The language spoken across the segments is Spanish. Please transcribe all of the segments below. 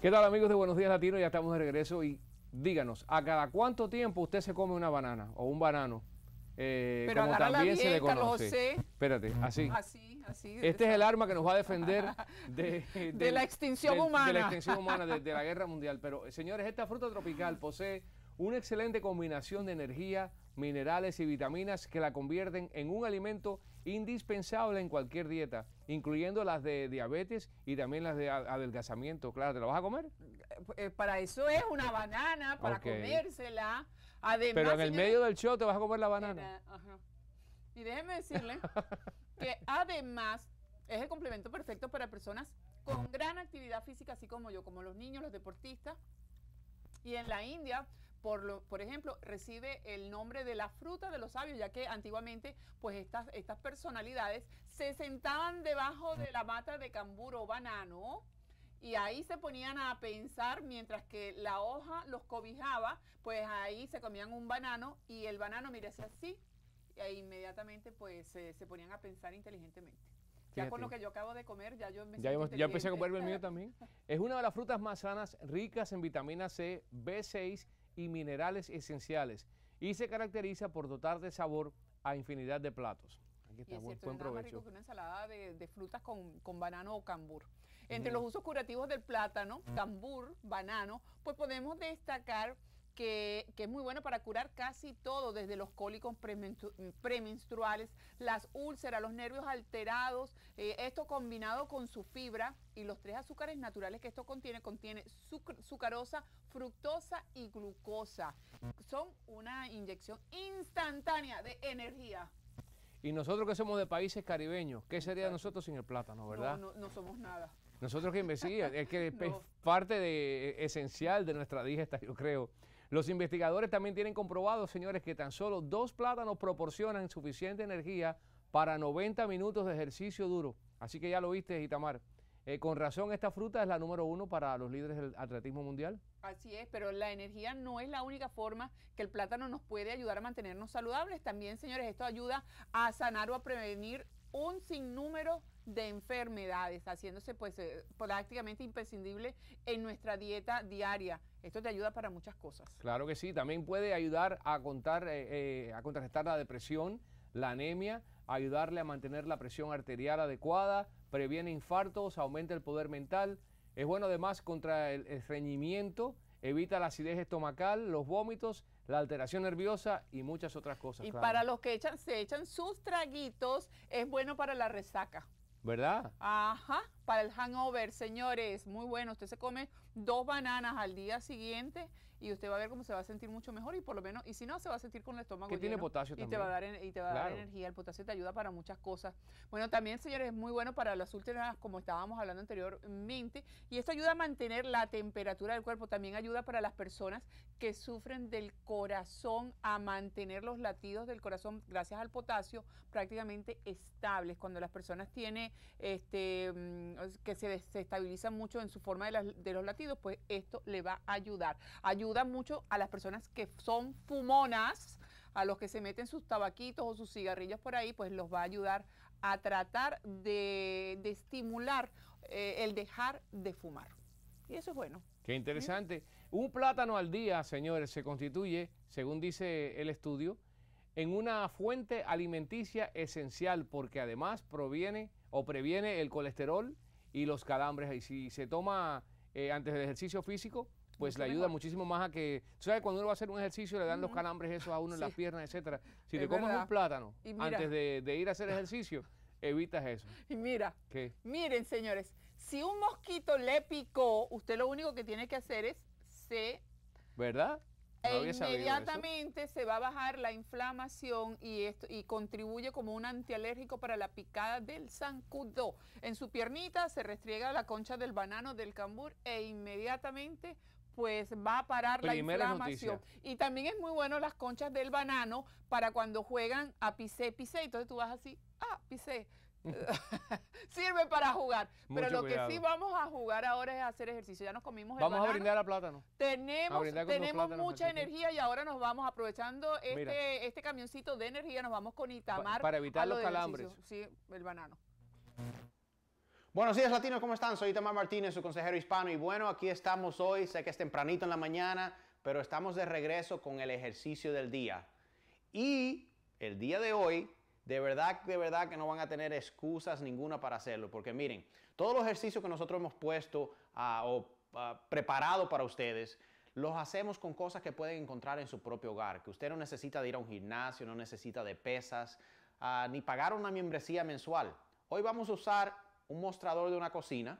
¿Qué tal amigos de Buenos Días Latinos? Ya estamos de regreso y díganos, ¿a cada cuánto tiempo usted se come una banana o un banano? Eh, como también se le conoce. José. Espérate, así. Así, así. Este es el arma que nos va a defender de, la extinción humana. De la extinción humana, de, la guerra mundial. Pero eh, señores, esta fruta tropical posee una excelente combinación de energía, minerales y vitaminas que la convierten en un alimento indispensable en cualquier dieta, incluyendo las de diabetes y también las de adelgazamiento. Claro, ¿te la vas a comer? Eh, eh, para eso es una banana, para comérsela. Además, Pero en el medio del show te vas a comer la banana. Y déjeme decirle que además es el complemento perfecto para personas con gran actividad física, así como yo, como los niños, los deportistas. Y en la India por, ejemplo, recibe el nombre de la fruta de los sabios, ya que antiguamente, pues estas, estas personalidades se sentaban debajo de la mata de camburo o banano. Y ahí se ponían a pensar mientras que la hoja los cobijaba, pues ahí se comían un banano y el banano, mire, es así e inmediatamente pues se ponían a pensar inteligentemente. Ya con lo que yo acabo de comer, ya yo ya, ya empecé a comer el mío también. Es una de las frutas más sanas, ricas en vitamina C, B6 y minerales esenciales y se caracteriza por dotar de sabor a infinidad de platos. Aquí está, y una ensalada de, frutas con, banano o cambur. Entre los usos curativos del plátano, cambur, banano, pues podemos destacar que, es muy bueno para curar casi todo, desde los cólicos mm, premenstruales, las úlceras, los nervios alterados, eh, esto combinado con su fibra y los tres azúcares naturales que esto contiene, contiene sucarosa, fructosa y glucosa. Son una inyección instantánea de energía. Y nosotros que somos de países caribeños, ¿qué sería nosotros sin el plátano, verdad? No, no, somos nada. Nosotros que investiga, es que es parte de, e, esencial de nuestra dieta, yo creo. Los investigadores también tienen comprobado, señores, que tan solo dos plátanos proporcionan suficiente energía para 90 minutos de ejercicio duro. Así que ya lo viste, Itamar. Eh, con razón, esta fruta es la número uno para los líderes del atletismo mundial. Así es, pero la energía no es la única forma que el plátano nos puede ayudar a mantenernos saludables. También, señores, esto ayuda a sanar o a prevenir un sinnúmero de enfermedades, haciéndose pues eh, prácticamente imprescindible en nuestra dieta diaria. Esto te ayuda para muchas cosas. Claro que sí, también puede ayudar a contar, eh, eh, a contrarrestar la depresión, la anemia, ayudarle a mantener la presión arterial adecuada, previene infartos, aumenta el poder mental, es bueno además contra el estreñimiento, evita la acidez estomacal, los vómitos la alteración nerviosa y muchas otras cosas. Y para los que echan, se echan sus traguitos, es bueno para la resaca. ¿Verdad? Ajá para el hangover, señores, muy bueno. Usted se come dos bananas al día siguiente y usted va a ver cómo se va a sentir mucho mejor y por lo menos, y si no, se va a sentir con el estómago. Que tiene potasio también. y te va a dar energía. El potasio te ayuda para muchas cosas. Bueno, también, señores, es muy bueno para las últimas, como estábamos hablando anteriormente. Y esto ayuda a mantener la temperatura del cuerpo. También ayuda para las personas que sufren del corazón a mantener los latidos del corazón, gracias al potasio, prácticamente estables. Cuando las personas tienen este mm, que se, desestabilizan mucho en su forma de, los latidos, pues esto le va a ayudar. Ayuda mucho a las personas que son fumonas, a los que se meten sus tabaquitos o sus cigarrillos por ahí, pues los va a ayudar a tratar de, estimular eh, el dejar de fumar. Y eso es bueno. Qué interesante. Un plátano al día, señores, se constituye, según dice el estudio, en una fuente alimenticia esencial porque además proviene o previene el colesterol, y los calambres. Y si se toma eh, antes del ejercicio físico, pues le ayuda muchísimo más a que, tú sabes, cuando uno va a hacer un ejercicio le dan los calambres esos a uno en las piernas, etcétera. Si le te comes un plátano antes de, ir a hacer ejercicio, evitas eso. Y mira, miren señores, si un mosquito le picó, usted lo único que tiene que hacer es se... ¿Verdad? inmediatamente se va a bajar la inflamación y esto y contribuye como un antialérgico para la picada del zancudo. En su piernita se restriega la concha del banano del cambur e inmediatamente pues va a parar la inflamación. Y también es muy bueno las conchas del banano para cuando juegan a pisé, pisé. Entonces tú vas así, ah, pisé Sirve para jugar. pero lo que sí vamos a jugar ahora es hacer ejercicio. Ya nos comimos el Vamos a brindar a plátano. Tenemos, tenemos mucha energía y ahora nos vamos, aprovechando este, este camioncito de energía, nos vamos con Itamar. para evitar los calambres. Sí, el banano. Buenos días latinos, ¿cómo están? Soy Itamar Martínez, su consejero hispano y bueno, aquí estamos hoy, sé que es tempranito en la mañana, pero estamos de regreso con el ejercicio del día. Y el día de hoy de verdad, de verdad que no van a tener excusas ninguna para hacerlo, porque miren, todos los ejercicios que nosotros hemos puesto ah, o ah, preparado para ustedes, los hacemos con cosas que pueden encontrar en su propio hogar, que usted no necesita ir a un gimnasio, no necesita de pesas, ah, ni pagar una membresía mensual. Hoy vamos a usar un mostrador de una cocina,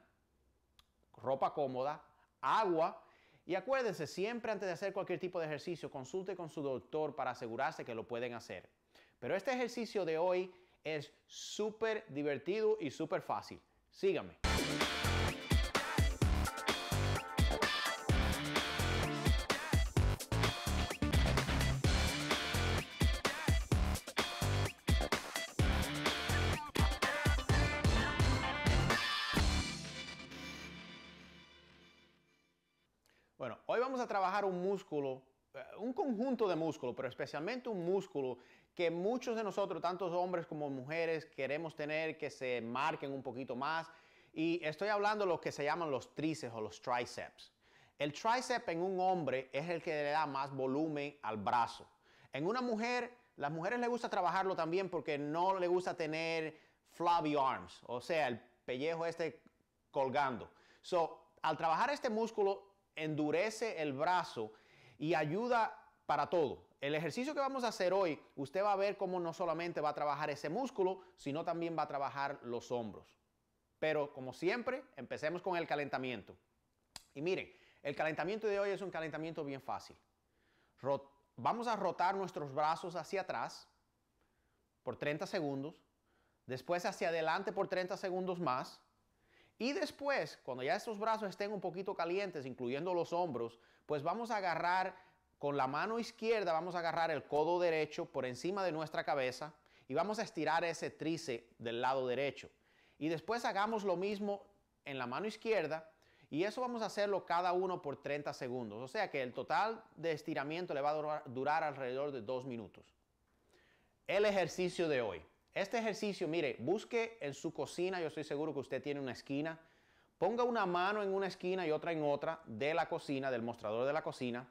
ropa cómoda, agua, y acuérdense, siempre antes de hacer cualquier tipo de ejercicio, consulte con su doctor para asegurarse que lo pueden hacer. Pero este ejercicio de hoy es súper divertido y súper fácil. Sígame. Bueno, hoy vamos a trabajar un músculo un conjunto de músculo, pero especialmente un músculo que muchos de nosotros, tantos hombres como mujeres, queremos tener que se marquen un poquito más. Y estoy hablando de lo que se llaman los tríceps o los tríceps. El tríceps en un hombre es el que le da más volumen al brazo. En una mujer, las mujeres le gusta trabajarlo también porque no le gusta tener flabby arms, o sea, el pellejo este colgando. So, al trabajar este músculo endurece el brazo y ayuda para todo. El ejercicio que vamos a hacer hoy, usted va a ver cómo no solamente va a trabajar ese músculo, sino también va a trabajar los hombros. Pero como siempre, empecemos con el calentamiento. Y miren, el calentamiento de hoy es un calentamiento bien fácil. vamos a rotar nuestros brazos hacia atrás por 30 segundos, después hacia adelante por 30 segundos más, y después, cuando ya estos brazos estén un poquito calientes, incluyendo los hombros, pues vamos a agarrar con la mano izquierda, vamos a agarrar el codo derecho por encima de nuestra cabeza y vamos a estirar ese trice del lado derecho. Y después hagamos lo mismo en la mano izquierda y eso vamos a hacerlo cada uno por 30 segundos. O sea que el total de estiramiento le va a durar, durar alrededor de 2 minutos. El ejercicio de hoy. Este ejercicio, mire, busque en su cocina, yo estoy seguro que usted tiene una esquina, ponga una mano en una esquina y otra en otra de la cocina, del mostrador de la cocina,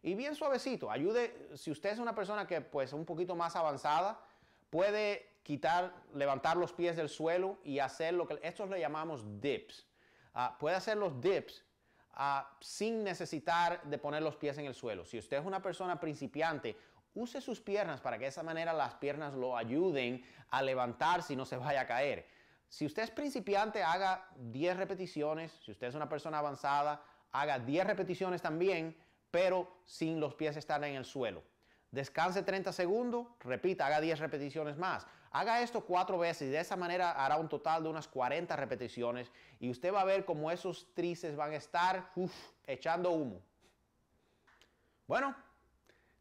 y bien suavecito, ayude, si usted es una persona que pues un poquito más avanzada, puede quitar, levantar los pies del suelo y hacer lo que estos le llamamos dips. Ah, puede hacer los dips ah, sin necesitar de poner los pies en el suelo. Si usted es una persona principiante use sus piernas para que de esa manera las piernas lo ayuden a levantar si no se vaya a caer. Si usted es principiante, haga 10 repeticiones. Si usted es una persona avanzada, haga 10 repeticiones también, pero sin los pies estar en el suelo. Descanse 30 segundos, repita, haga 10 repeticiones más. Haga esto cuatro veces y de esa manera hará un total de unas 40 repeticiones y usted va a ver cómo esos trices van a estar echando humo. Bueno,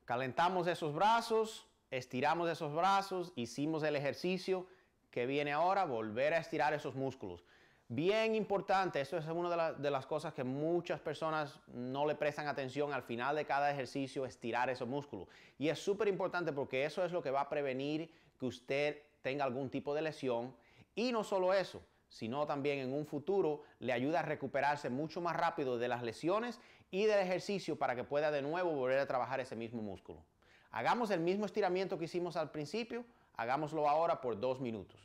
Calentamos esos brazos, estiramos esos brazos, hicimos el ejercicio que viene ahora, volver a estirar esos músculos. Bien importante, eso es una de, de, las cosas que muchas personas no le prestan atención al final de cada ejercicio, estirar esos músculos. Y es súper importante porque eso es lo que va a prevenir que usted tenga algún tipo de lesión. Y no solo eso, sino también en un futuro le ayuda a recuperarse mucho más rápido de las lesiones y del ejercicio para que pueda de nuevo volver a trabajar ese mismo músculo. Hagamos el mismo estiramiento que hicimos al principio, hagámoslo ahora por dos minutos.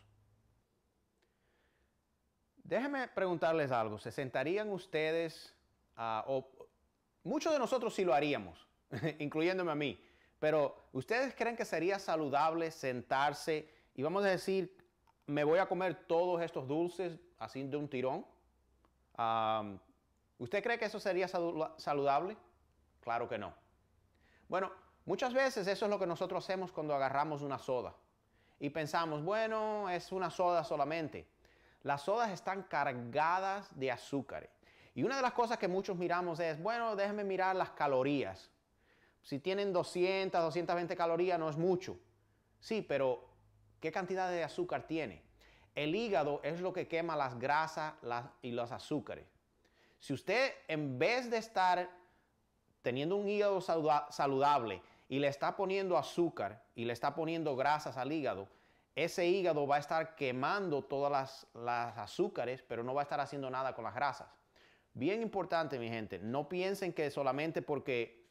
Déjenme preguntarles algo, ¿se sentarían ustedes ah, o muchos de nosotros sí lo haríamos, incluyéndome a mí, pero ¿ustedes creen que sería saludable sentarse y vamos a decir me voy a comer todos estos dulces así de un tirón. ¿Usted cree que eso sería saludable? Claro que no. Bueno, muchas veces eso es lo que nosotros hacemos cuando agarramos una soda y pensamos, bueno, es una soda solamente. Las sodas están cargadas de azúcar. Y una de las cosas que muchos miramos es, bueno, déjeme mirar las calorías. Si tienen 200, 220 calorías no es mucho. Sí, pero ¿Qué cantidad de azúcar tiene? El hígado es lo que quema las grasas y los azúcares. Si usted en vez de estar teniendo un hígado saludable y le está poniendo azúcar y le está poniendo grasas al hígado, ese hígado va a estar quemando todas las azúcares, pero no va a estar haciendo nada con las grasas. Bien importante, mi gente, no piensen que solamente porque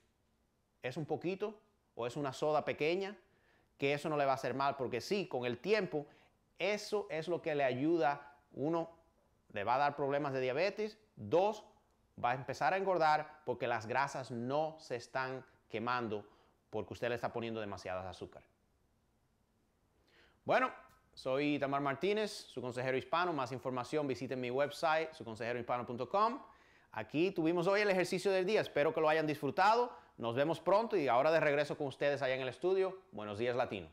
es un poquito o es una soda pequeña que eso no le va a hacer mal, porque sí, con el tiempo, eso es lo que le ayuda, uno, le va a dar problemas de diabetes, dos, va a empezar a engordar porque las grasas no se están quemando porque usted le está poniendo demasiadas azúcar. Bueno, soy Tamar Martínez, su consejero hispano. Más información visiten mi website, suconsejerohispano.com. Aquí tuvimos hoy el ejercicio del día. Espero que lo hayan disfrutado. Nos vemos pronto y ahora de regreso con ustedes allá en el estudio. Buenos días, Latino.